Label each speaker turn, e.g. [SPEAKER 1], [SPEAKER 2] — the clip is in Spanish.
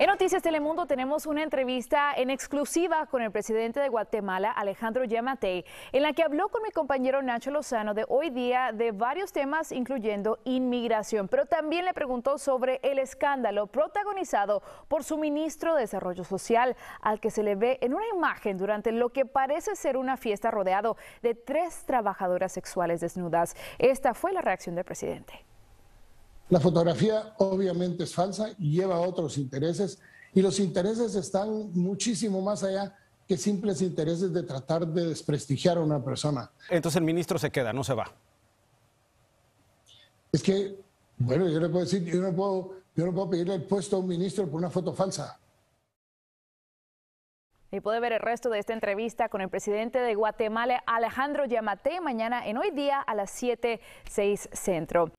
[SPEAKER 1] En Noticias Telemundo tenemos una entrevista en exclusiva con el presidente de Guatemala, Alejandro Yamatei, en la que habló con mi compañero Nacho Lozano de hoy día de varios temas, incluyendo inmigración, pero también le preguntó sobre el escándalo protagonizado por su ministro de Desarrollo Social, al que se le ve en una imagen durante lo que parece ser una fiesta rodeado de tres trabajadoras sexuales desnudas. Esta fue la reacción del presidente.
[SPEAKER 2] La fotografía obviamente es falsa y lleva otros intereses y los intereses están muchísimo más allá que simples intereses de tratar de desprestigiar a una persona.
[SPEAKER 3] Entonces el ministro se queda, no se va.
[SPEAKER 2] Es que, bueno, yo le puedo decir, yo no puedo, yo no puedo pedirle el puesto a un ministro por una foto falsa.
[SPEAKER 1] Y puede ver el resto de esta entrevista con el presidente de Guatemala, Alejandro Yamate, mañana en Hoy Día a las 7.6 Centro.